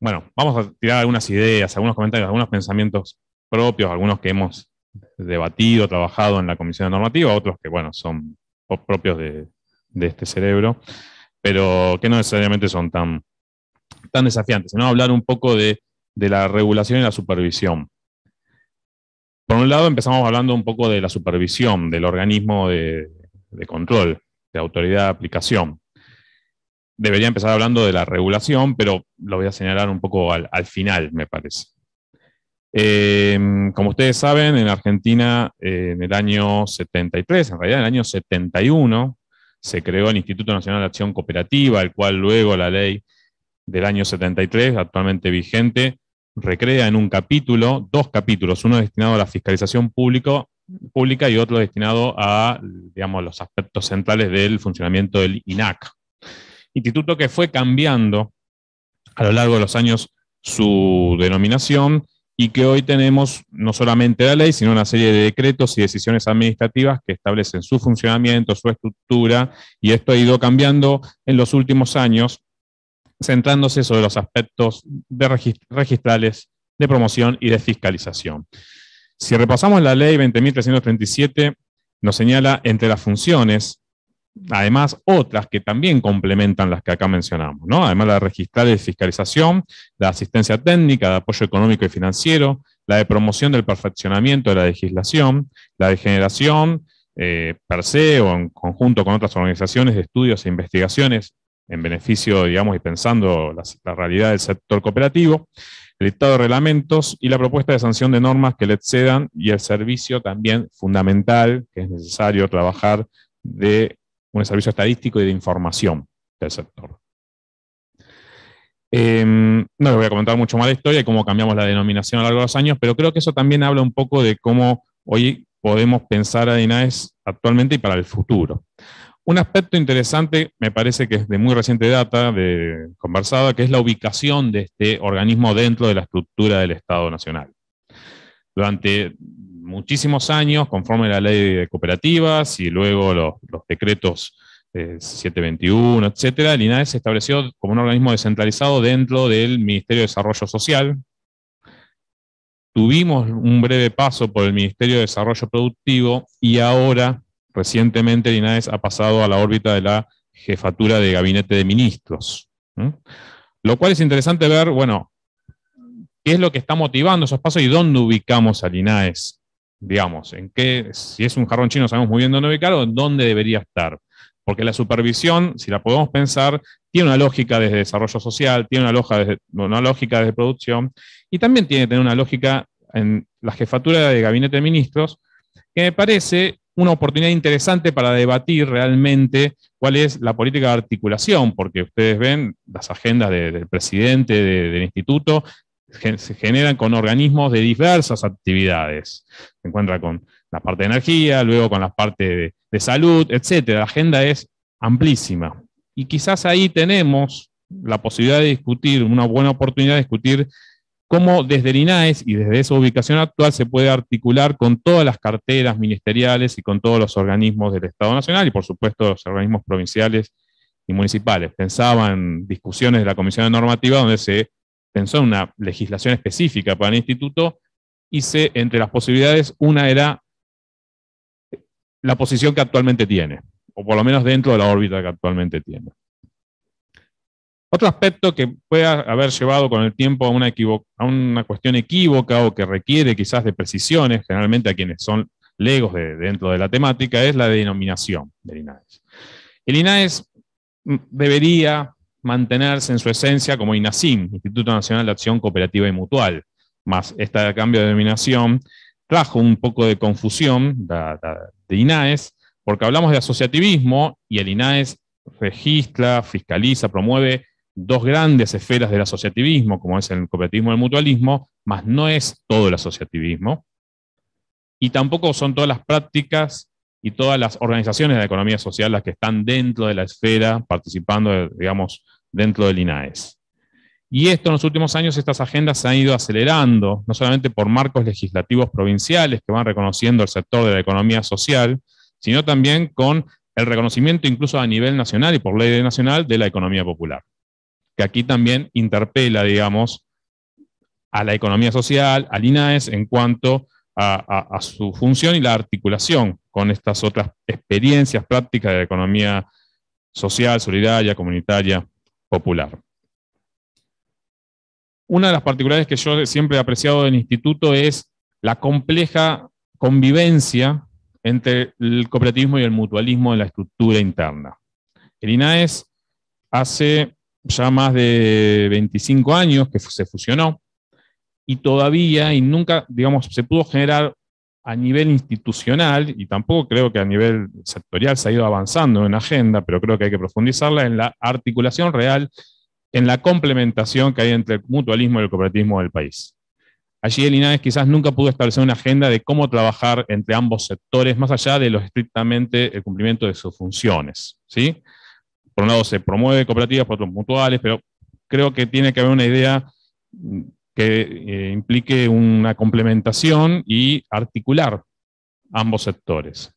bueno, vamos a tirar algunas ideas, algunos comentarios, algunos pensamientos propios, algunos que hemos debatido, trabajado en la comisión normativa, otros que, bueno, son propios de, este cerebro, pero que no necesariamente son tan, tan desafiantes, sino hablar un poco de, la regulación y la supervisión. Por un lado, empezamos hablando un poco de la supervisión, del organismo de control, de autoridad de aplicación debería empezar hablando de la regulación, pero lo voy a señalar un poco al, final, me parece. Eh, como ustedes saben, en Argentina, eh, en el año 73, en realidad en el año 71, se creó el Instituto Nacional de Acción Cooperativa, el cual luego la ley del año 73, actualmente vigente, recrea en un capítulo, dos capítulos, uno destinado a la fiscalización público, pública y otro destinado a, digamos, los aspectos centrales del funcionamiento del INAC, instituto que fue cambiando a lo largo de los años su denominación y que hoy tenemos no solamente la ley, sino una serie de decretos y decisiones administrativas que establecen su funcionamiento, su estructura, y esto ha ido cambiando en los últimos años, centrándose sobre los aspectos de registrales, de promoción y de fiscalización. Si repasamos la ley 20.337, nos señala entre las funciones además otras que también complementan las que acá mencionamos, ¿no? Además la de registrar y fiscalización, la asistencia técnica, de apoyo económico y financiero, la de promoción del perfeccionamiento de la legislación, la de generación eh, per se o en conjunto con otras organizaciones de estudios e investigaciones en beneficio, digamos, y pensando la, realidad del sector cooperativo, el estado de reglamentos y la propuesta de sanción de normas que le excedan y el servicio también fundamental que es necesario trabajar de un servicio estadístico y de información del sector. Em, no les voy a comentar mucho más la historia y cómo cambiamos la denominación a lo largo de los años, pero creo que eso también habla un poco de cómo hoy podemos pensar a DINAES actualmente y para el futuro. Un aspecto interesante, me parece que es de muy reciente data, de, conversada, que es la ubicación de este organismo dentro de la estructura del Estado Nacional. Durante muchísimos años, conforme la ley de cooperativas y luego los, decretos 721, eh, etcétera, el se estableció como un organismo descentralizado dentro del Ministerio de Desarrollo Social. Tuvimos un breve paso por el Ministerio de Desarrollo Productivo y ahora, recientemente, el INAES ha pasado a la órbita de la jefatura de gabinete de ministros. Lo cual es interesante ver, bueno, qué es lo que está motivando esos pasos y dónde ubicamos al INAES digamos, en qué, si es un jarrón chino, sabemos muy bien dónde ubicarlo, dónde debería estar. Porque la supervisión, si la podemos pensar, tiene una lógica desde desarrollo social, tiene una, desde, una lógica desde producción y también tiene que tener una lógica en la jefatura de gabinete de ministros, que me parece una oportunidad interesante para debatir realmente cuál es la política de articulación, porque ustedes ven las agendas del presidente del instituto, se generan con organismos de diversas actividades. Se encuentra con la parte de energía, luego con la parte de, salud, etc. La agenda es amplísima. Y quizás ahí tenemos la posibilidad de discutir, una buena oportunidad de discutir cómo desde el INAES y desde esa ubicación actual se puede articular con todas las carteras ministeriales y con todos los organismos del Estado Nacional y por supuesto los organismos provinciales y municipales. Pensaba en discusiones de la Comisión de Normativa donde se pensó en una legislación específica para el instituto y se, entre las posibilidades, una era la posición que actualmente tiene, o por lo menos dentro de la órbita que actualmente tiene. Otro aspecto que puede haber llevado con el tiempo a una, cuestión equívoca o que requiere quizás de precisiones, generalmente a quienes son legos de, dentro de la temática, es la denominación del INAES. El INAES mm, debería mantenerse en su esencia como INACIM, Instituto Nacional de Acción Cooperativa y Mutual. Más este cambio de denominación trajo un poco de confusión de, INAES, porque hablamos de asociativismo y el INAES registra, fiscaliza, promueve dos grandes esferas del asociativismo, como es el cooperativismo y el mutualismo, más no es todo el asociativismo. Y tampoco son todas las prácticas y todas las organizaciones de la economía social, las que están dentro de la esfera, participando, digamos, dentro del INAES. Y esto en los últimos años, estas agendas se han ido acelerando, no solamente por marcos legislativos provinciales que van reconociendo el sector de la economía social, sino también con el reconocimiento incluso a nivel nacional y por ley nacional de la economía popular, que aquí también interpela, digamos, a la economía social, al INAES en cuanto a, su función y la articulación con estas otras experiencias prácticas de la economía social, solidaria, comunitaria, popular. Una de las particularidades que yo siempre he apreciado del instituto es la compleja convivencia entre el cooperativismo y el mutualismo en la estructura interna. El INAES hace ya más de 25 años que se fusionó y todavía y nunca, digamos, se pudo generar a nivel institucional, y tampoco creo que a nivel sectorial se ha ido avanzando en la agenda, pero creo que hay que profundizarla en la articulación real, en la complementación que hay entre el mutualismo y el cooperativismo del país. Allí el INAES quizás nunca pudo establecer una agenda de cómo trabajar entre ambos sectores, más allá de lo estrictamente el cumplimiento de sus funciones. ¿sí? Por un lado se promueve cooperativas, por otro mutuales, pero creo que tiene que haber una idea que eh, implique una complementación y articular ambos sectores.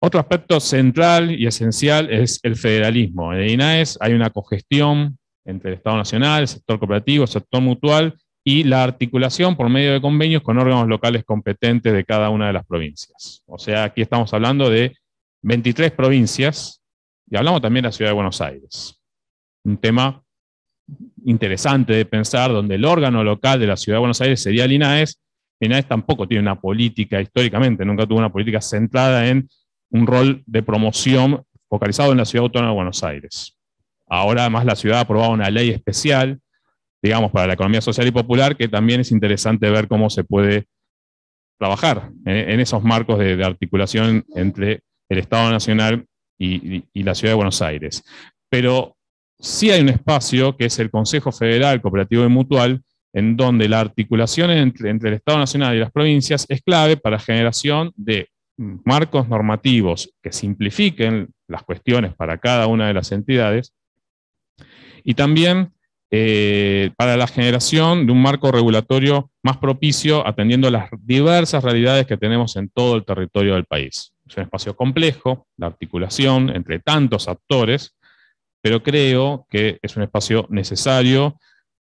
Otro aspecto central y esencial es el federalismo. En el INAES hay una cogestión entre el Estado Nacional, el sector cooperativo, el sector mutual y la articulación por medio de convenios con órganos locales competentes de cada una de las provincias. O sea, aquí estamos hablando de 23 provincias y hablamos también de la ciudad de Buenos Aires. Un tema interesante de pensar, donde el órgano local de la Ciudad de Buenos Aires sería el INAES, el INAES tampoco tiene una política históricamente, nunca tuvo una política centrada en un rol de promoción focalizado en la Ciudad Autónoma de Buenos Aires. Ahora además la ciudad ha aprobado una ley especial, digamos, para la economía social y popular, que también es interesante ver cómo se puede trabajar eh, en, esos marcos de, articulación entre el Estado Nacional y, y la Ciudad de Buenos Aires. Pero sí hay un espacio que es el Consejo Federal Cooperativo y Mutual, en donde la articulación entre, el Estado Nacional y las provincias es clave para la generación de marcos normativos que simplifiquen las cuestiones para cada una de las entidades y también eh, para la generación de un marco regulatorio más propicio atendiendo las diversas realidades que tenemos en todo el territorio del país. Es un espacio complejo, la articulación entre tantos actores, pero creo que es un espacio necesario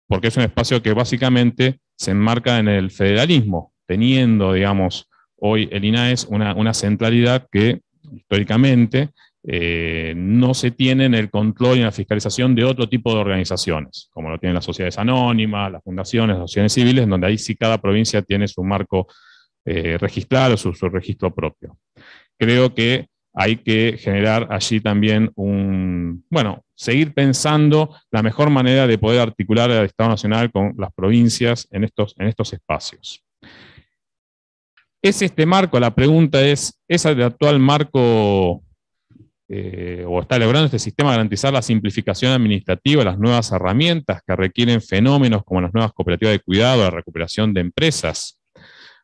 porque es un espacio que básicamente se enmarca en el federalismo, teniendo, digamos, hoy el INAES una, una centralidad que históricamente eh, no se tiene en el control y en la fiscalización de otro tipo de organizaciones, como lo tienen las sociedades anónimas, las fundaciones, las sociedades civiles, donde ahí sí cada provincia tiene su marco eh, registrado, su, su registro propio. Creo que hay que generar allí también un, bueno, seguir pensando la mejor manera de poder articular el Estado Nacional con las provincias en estos, en estos espacios. ¿Es este marco? La pregunta es, ¿es el actual marco eh, o está logrando este sistema garantizar la simplificación administrativa, las nuevas herramientas que requieren fenómenos como las nuevas cooperativas de cuidado, la recuperación de empresas?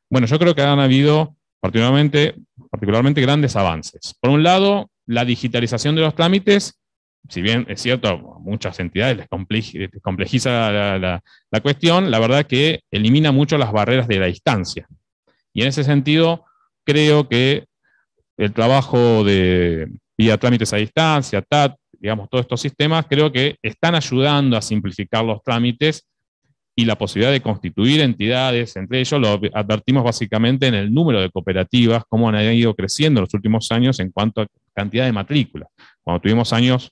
Bueno, yo creo que han habido particularmente, particularmente grandes avances. Por un lado, la digitalización de los trámites, si bien es cierto, a muchas entidades les, complejiza la, la cuestión, la verdad que elimina mucho las barreras de la distancia. Y en ese sentido, creo que el trabajo de vía trámites a distancia, TAT, digamos, todos estos sistemas, creo que están ayudando a simplificar los trámites y la posibilidad de constituir entidades. Entre ellos lo advertimos básicamente en el número de cooperativas, cómo han ido creciendo en los últimos años en cuanto a cantidad de matrículas. Cuando tuvimos años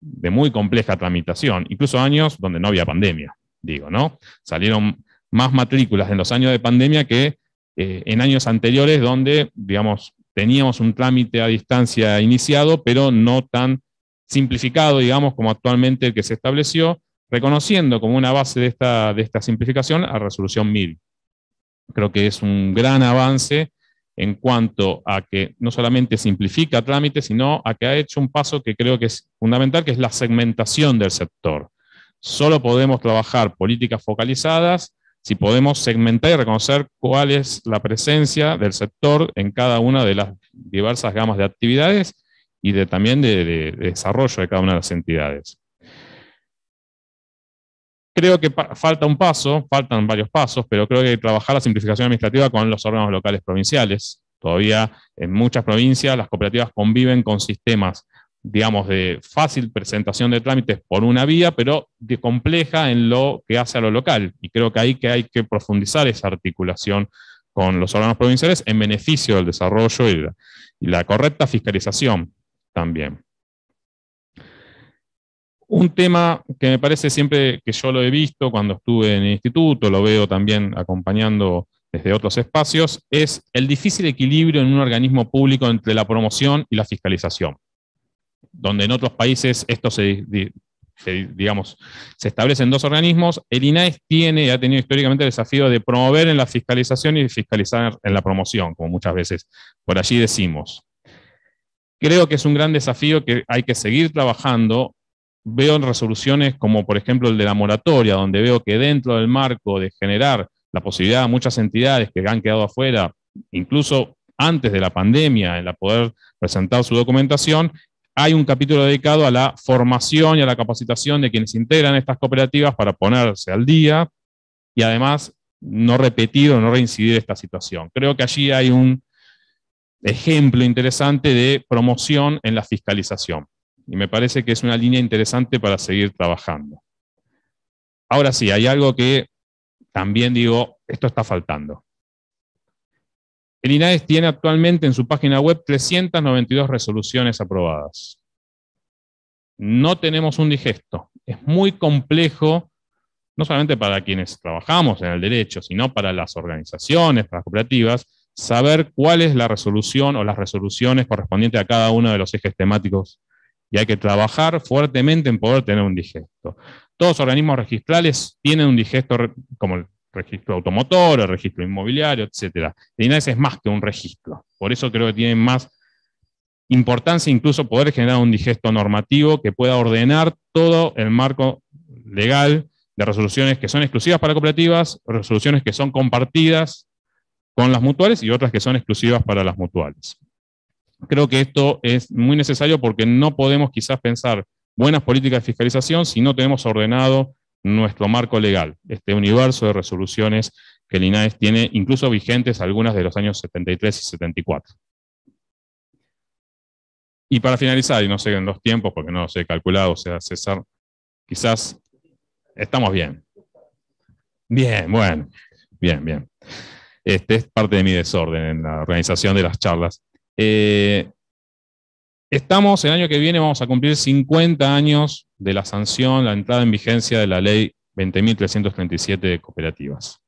de muy compleja tramitación, incluso años donde no había pandemia, digo, ¿no? Salieron más matrículas en los años de pandemia que eh, en años anteriores donde, digamos, teníamos un trámite a distancia iniciado, pero no tan simplificado, digamos, como actualmente el que se estableció, reconociendo como una base de esta, simplificación a resolución 1000. Creo que es un gran avance en cuanto a que no solamente simplifica trámites, sino a que ha hecho un paso que creo que es fundamental, que es la segmentación del sector. Solo podemos trabajar políticas focalizadas si podemos segmentar y reconocer cuál es la presencia del sector en cada una de las diversas gamas de actividades y de, también de desarrollo de cada una de las entidades. Creo que falta un paso, faltan varios pasos, pero creo que hay que trabajar la simplificación administrativa con los órganos locales provinciales. Todavía en muchas provincias las cooperativas conviven con sistemas, digamos, de fácil presentación de trámites por una vía, pero compleja en lo que hace a lo local. Y creo que ahí que hay que profundizar esa articulación con los órganos provinciales en beneficio del desarrollo y la correcta fiscalización también. Un tema que me parece siempre que yo lo he visto cuando estuve en el instituto, lo veo también acompañando desde otros espacios, es el difícil equilibrio en un organismo público entre la promoción y la fiscalización, donde en otros países esto se, digamos, se establecen dos organismos. El INAES tiene y ha tenido históricamente el desafío de promover en la fiscalización y fiscalizar en la promoción, como muchas veces por allí decimos. Creo que es un gran desafío que hay que seguir trabajando veo en resoluciones como por ejemplo el de la moratoria, donde veo que dentro del marco de generar la posibilidad de muchas entidades que han quedado afuera, incluso antes de la pandemia, en la poder presentar su documentación, hay un capítulo dedicado a la formación y a la capacitación de quienes integran estas cooperativas para ponerse al día y además no repetir o no reincidir esta situación. Creo que allí hay un ejemplo interesante de promoción en la fiscalización y me parece que es una línea interesante para seguir trabajando. Ahora sí, hay algo que también digo, esto está faltando. El INAES tiene actualmente en su página web 392 resoluciones aprobadas. No tenemos un digesto. Es muy complejo, no solamente para quienes trabajamos en el derecho, sino para las organizaciones, para las cooperativas, saber cuál es la resolución o las resoluciones correspondientes a cada uno de los ejes temáticos y hay que trabajar fuertemente en poder tener un digesto. Todos los organismos registrales tienen un digesto como el registro automotor, el registro inmobiliario, etc. El INAES es más que un registro. Por eso creo que tiene más importancia incluso poder generar un digesto normativo que pueda ordenar todo el marco legal de resoluciones que son exclusivas para cooperativas, resoluciones que son compartidas con las mutuales y otras que son exclusivas para las mutuales creo que esto es muy necesario porque no podemos quizás pensar buenas políticas de fiscalización si no tenemos ordenado nuestro marco legal, este universo de resoluciones que el INAES tiene, incluso vigentes algunas de los años 73 y 74. Y para finalizar, y no sé en los tiempos, porque no sé he calculado, o sea, César, quizás estamos bien. Bien, bueno, bien, bien. Este es parte de mi desorden en la organización de las charlas. Eh, estamos, el año que viene vamos a cumplir 50 años de la sanción, la entrada en vigencia de la ley 20.337 de cooperativas.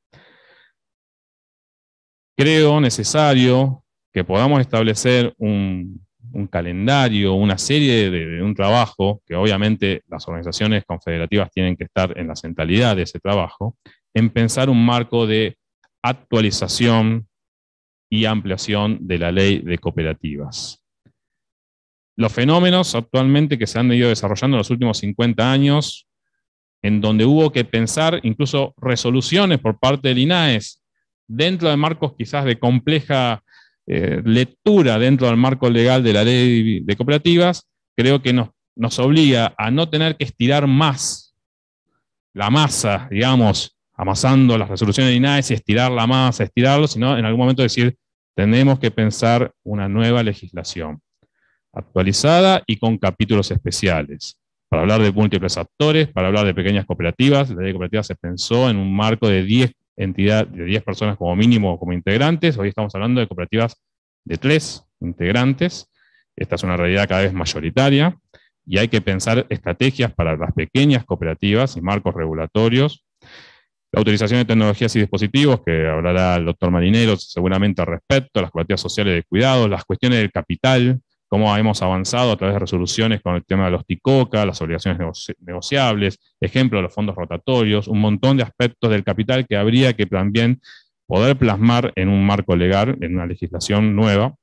Creo necesario que podamos establecer un, calendario, una serie de, de, un trabajo, que obviamente las organizaciones confederativas tienen que estar en la centralidad de ese trabajo, en pensar un marco de actualización y ampliación de la ley de cooperativas. Los fenómenos actualmente que se han ido desarrollando en los últimos 50 años, en donde hubo que pensar incluso resoluciones por parte del INAES, dentro de marcos quizás de compleja eh, lectura dentro del marco legal de la ley de cooperativas, creo que nos, nos obliga a no tener que estirar más la masa, digamos, amasando las resoluciones lineales y estirar más, masa, estirarlo, sino en algún momento decir, tenemos que pensar una nueva legislación, actualizada y con capítulos especiales, para hablar de múltiples actores, para hablar de pequeñas cooperativas. La ley de cooperativas se pensó en un marco de 10 entidades, de 10 personas como mínimo como integrantes. Hoy estamos hablando de cooperativas de 3 integrantes. Esta es una realidad cada vez mayoritaria y hay que pensar estrategias para las pequeñas cooperativas y marcos regulatorios la utilización de tecnologías y dispositivos, que hablará el doctor Marinero seguramente al respecto, las cuantías sociales de cuidado, las cuestiones del capital, cómo hemos avanzado a través de resoluciones con el tema de los TICOCA, las obligaciones negociables, ejemplo, los fondos rotatorios, un montón de aspectos del capital que habría que también poder plasmar en un marco legal, en una legislación nueva,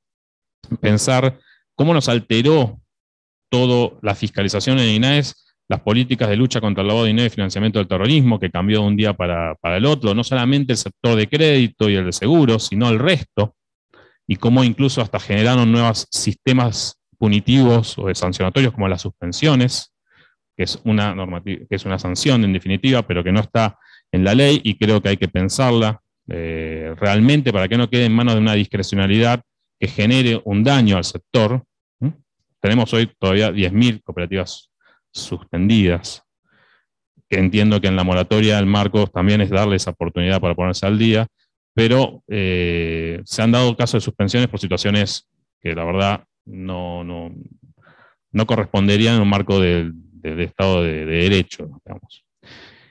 pensar cómo nos alteró toda la fiscalización en INAES las políticas de lucha contra el lavado de dinero y financiamiento del terrorismo, que cambió de un día para, el otro, no solamente el sector de crédito y el de seguros, sino el resto, y cómo incluso hasta generaron nuevos sistemas punitivos o sancionatorios como las suspensiones, que es una normativa, que es una sanción en definitiva, pero que no está en la ley y creo que hay que pensarla eh, realmente para que no quede en manos de una discrecionalidad que genere un daño al sector. Tenemos hoy todavía 10.000 cooperativas suspendidas, que entiendo que en la moratoria el marco también es darle esa oportunidad para ponerse al día, pero eh, se han dado casos de suspensiones por situaciones que la verdad no, no, no corresponderían en un marco del, Estado de, Derecho.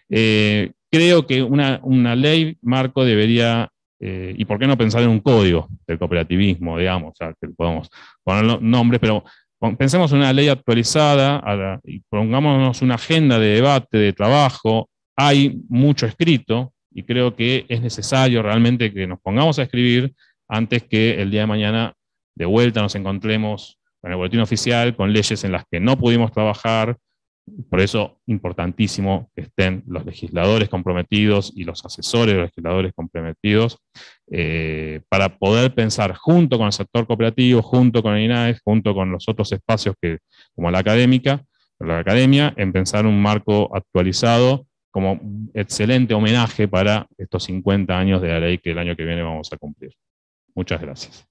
Eh, creo que una, ley marco debería, eh, y por qué no pensar en un código del cooperativismo, digamos, o sea, que podamos poner nombres, pero pensemos en una ley actualizada y pongámonos una agenda de debate, de trabajo. Hay mucho escrito y creo que es necesario realmente que nos pongamos a escribir antes que el día de mañana de vuelta nos encontremos con el boletín oficial, con leyes en las que no pudimos trabajar, por eso, importantísimo que estén los legisladores comprometidos y los asesores de los legisladores comprometidos eh, para poder pensar junto con el sector cooperativo, junto con el INAE, junto con los otros espacios que, como la académica, la academia, en pensar un marco actualizado como excelente homenaje para estos 50 años de la ley que el año que viene vamos a cumplir. Muchas gracias.